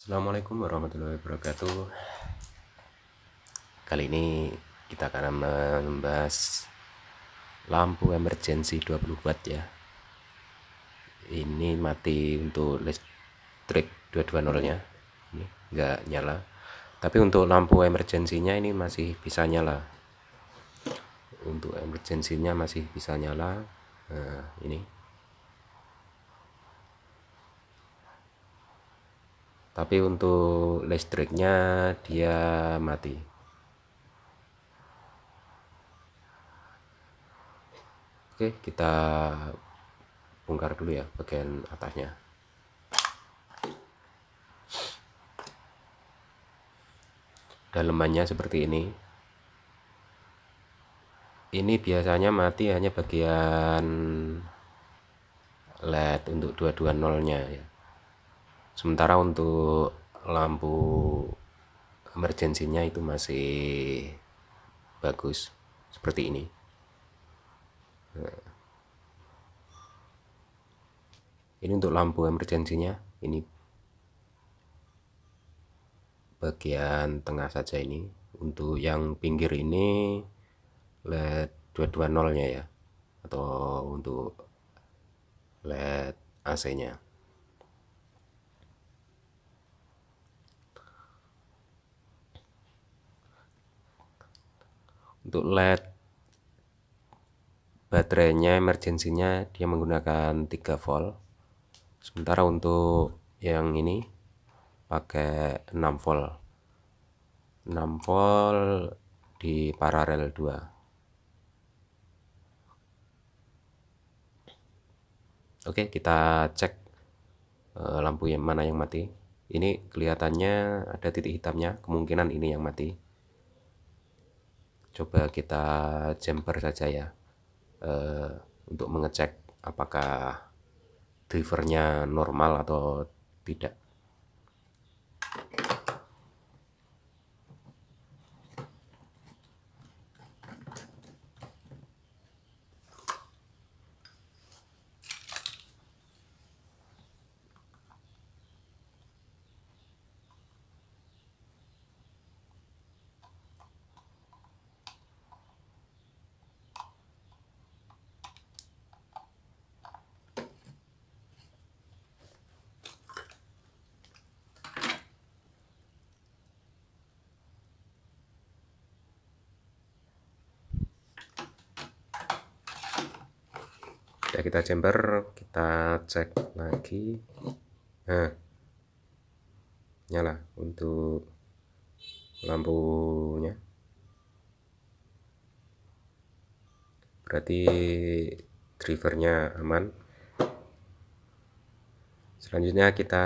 Assalamualaikum warahmatullahi wabarakatuh Kali ini kita akan membahas lampu emergency 20 watt ya Ini mati untuk listrik 220 nya ini nggak nyala Tapi untuk lampu emergensinya ini masih bisa nyala Untuk emergensinya masih bisa nyala nah, Ini tapi untuk listriknya dia mati oke kita bongkar dulu ya bagian atasnya dalemannya seperti ini ini biasanya mati hanya bagian LED untuk 220 nya ya sementara untuk lampu emergensinya itu masih bagus seperti ini eh, ini untuk lampu emergensinya ini bagian tengah saja ini untuk yang pinggir ini led 220 nya ya atau untuk led AC nya untuk LED baterainya emergensinya dia menggunakan 3 volt sementara untuk yang ini pakai 6 volt 6 volt di paralel 2 oke kita cek eh, lampu yang mana yang mati ini kelihatannya ada titik hitamnya kemungkinan ini yang mati coba kita jumper saja ya eh, untuk mengecek apakah drivernya normal atau tidak Sudah ya, kita chamber kita cek lagi nah nyala untuk lampunya berarti drivernya aman selanjutnya kita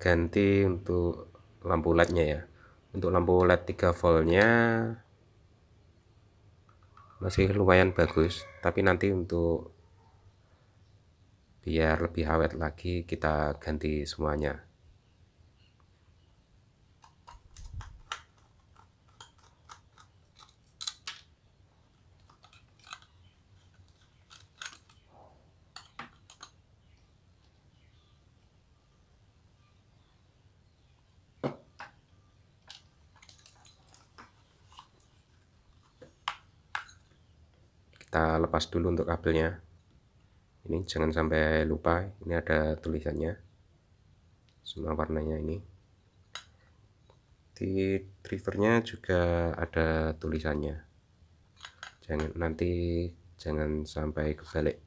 ganti untuk lampu led-nya ya untuk lampu led 3 voltnya masih lumayan bagus tapi nanti untuk biar lebih awet lagi kita ganti semuanya kita lepas dulu untuk kabelnya ini jangan sampai lupa ini ada tulisannya semua warnanya ini di drivernya juga ada tulisannya jangan nanti jangan sampai kebalik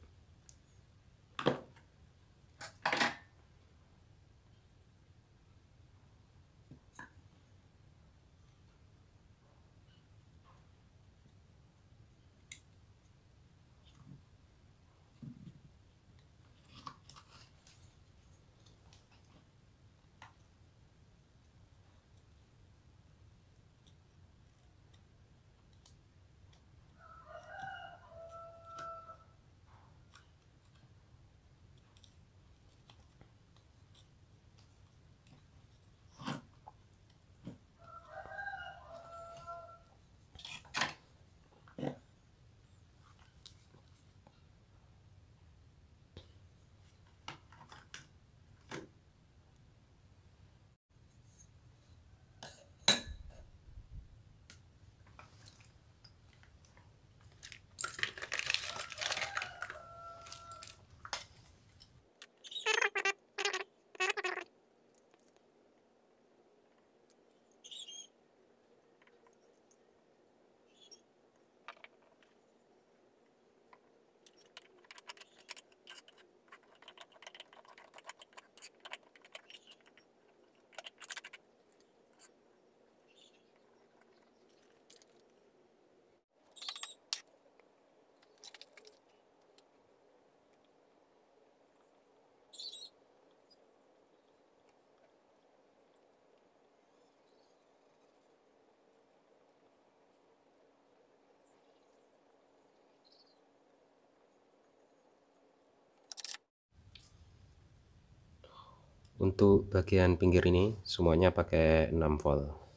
untuk bagian pinggir ini semuanya pakai 6 volt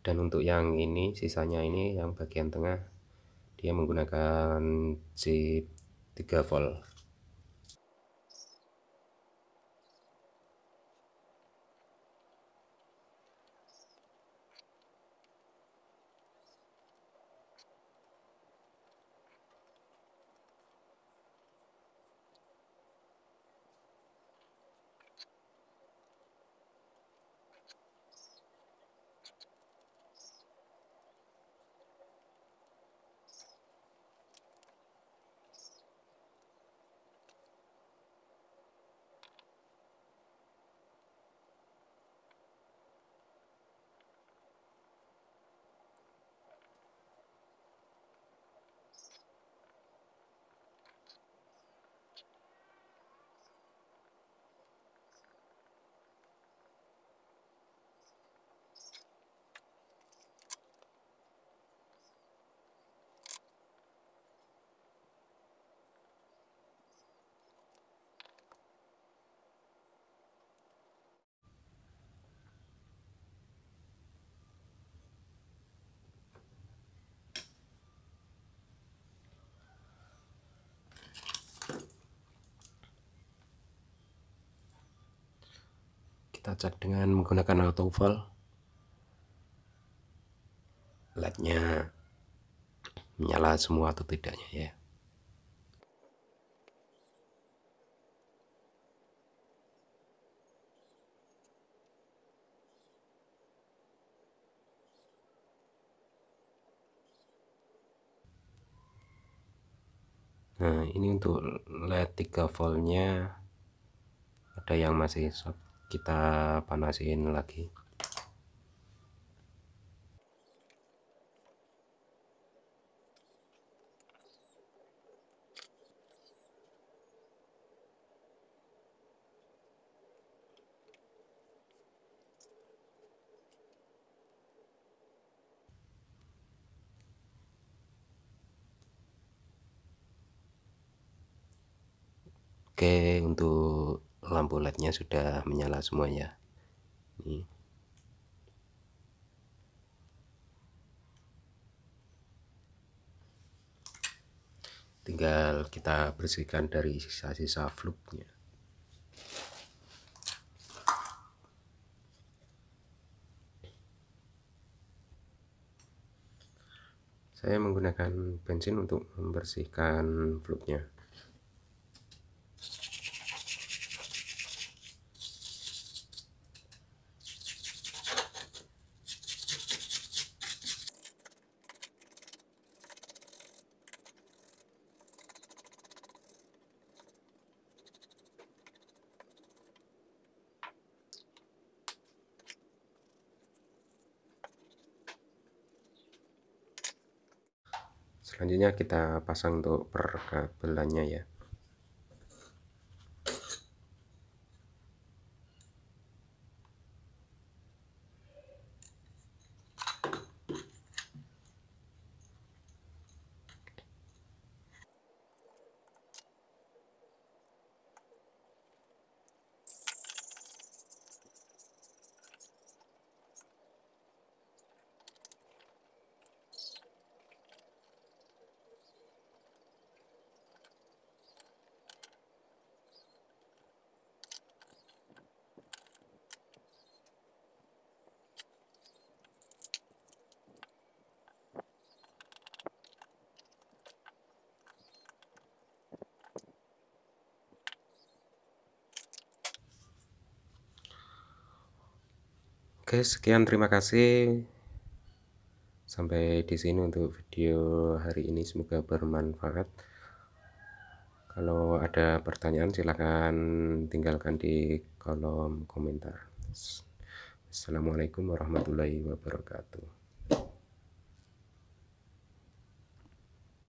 dan untuk yang ini sisanya ini yang bagian tengah dia menggunakan chip 3 volt kita cek dengan menggunakan autoval lednya menyala semua atau tidaknya ya Nah, ini untuk LED 3 voltnya ada yang masih soft kita panasin lagi Oke, untuk lampu LED-nya sudah menyala semua ya. Ini. Tinggal kita bersihkan dari sisa-sisa flupnya. Saya menggunakan bensin untuk membersihkan nya selanjutnya kita pasang untuk perkabelannya ya Oke, sekian terima kasih. Sampai di sini untuk video hari ini semoga bermanfaat. Kalau ada pertanyaan silahkan tinggalkan di kolom komentar. Assalamualaikum warahmatullahi wabarakatuh.